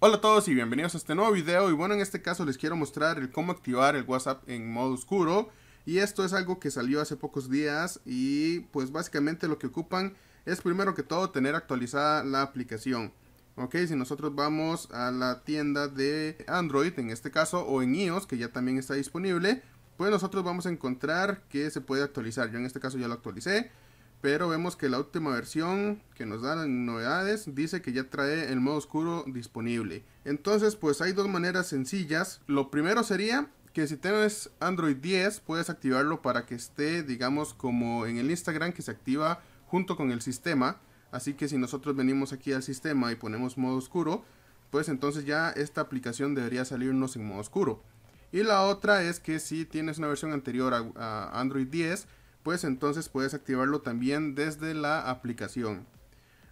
Hola a todos y bienvenidos a este nuevo video y bueno en este caso les quiero mostrar el cómo activar el WhatsApp en modo oscuro y esto es algo que salió hace pocos días y pues básicamente lo que ocupan es primero que todo tener actualizada la aplicación ok si nosotros vamos a la tienda de Android en este caso o en iOS que ya también está disponible pues nosotros vamos a encontrar que se puede actualizar yo en este caso ya lo actualicé pero vemos que la última versión que nos dan novedades dice que ya trae el modo oscuro disponible. Entonces pues hay dos maneras sencillas. Lo primero sería que si tienes Android 10 puedes activarlo para que esté digamos como en el Instagram que se activa junto con el sistema. Así que si nosotros venimos aquí al sistema y ponemos modo oscuro, pues entonces ya esta aplicación debería salirnos en modo oscuro. Y la otra es que si tienes una versión anterior a, a Android 10, pues entonces puedes activarlo también desde la aplicación.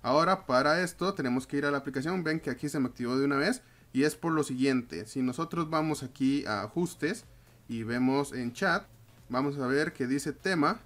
Ahora para esto tenemos que ir a la aplicación, ven que aquí se me activó de una vez y es por lo siguiente, si nosotros vamos aquí a ajustes y vemos en chat, vamos a ver que dice tema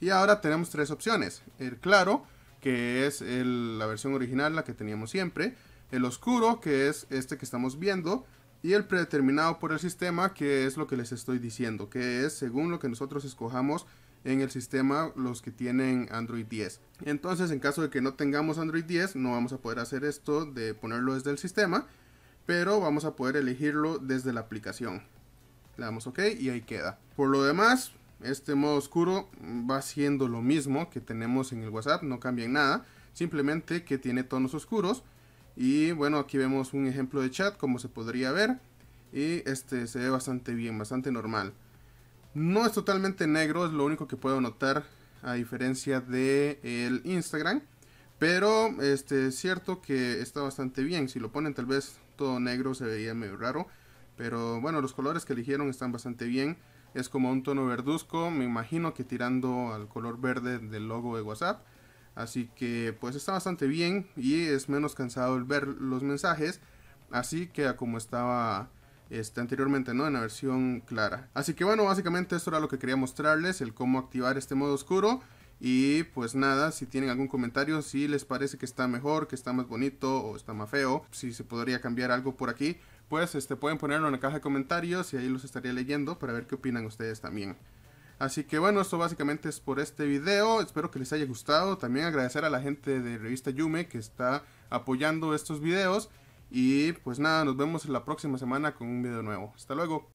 y ahora tenemos tres opciones, el claro que es la versión original, la que teníamos siempre, el oscuro que es este que estamos viendo y el predeterminado por el sistema, que es lo que les estoy diciendo, que es según lo que nosotros escojamos en el sistema los que tienen Android 10. Entonces, en caso de que no tengamos Android 10, no vamos a poder hacer esto de ponerlo desde el sistema, pero vamos a poder elegirlo desde la aplicación. Le damos OK y ahí queda. Por lo demás, este modo oscuro va siendo lo mismo que tenemos en el WhatsApp, no cambia en nada, simplemente que tiene tonos oscuros y bueno, aquí vemos un ejemplo de chat como se podría ver. Y este se ve bastante bien, bastante normal. No es totalmente negro, es lo único que puedo notar a diferencia de el Instagram. Pero este, es cierto que está bastante bien. Si lo ponen tal vez todo negro se veía medio raro. Pero bueno, los colores que eligieron están bastante bien. Es como un tono verduzco, me imagino que tirando al color verde del logo de WhatsApp. Así que pues está bastante bien y es menos cansado el ver los mensajes. Así que como estaba este, anteriormente, ¿no? En la versión clara. Así que bueno, básicamente esto era lo que quería mostrarles, el cómo activar este modo oscuro. Y pues nada, si tienen algún comentario, si les parece que está mejor, que está más bonito o está más feo, si se podría cambiar algo por aquí, pues este, pueden ponerlo en la caja de comentarios y ahí los estaría leyendo para ver qué opinan ustedes también. Así que bueno, esto básicamente es por este video. Espero que les haya gustado. También agradecer a la gente de Revista Yume que está apoyando estos videos. Y pues nada, nos vemos la próxima semana con un video nuevo. Hasta luego.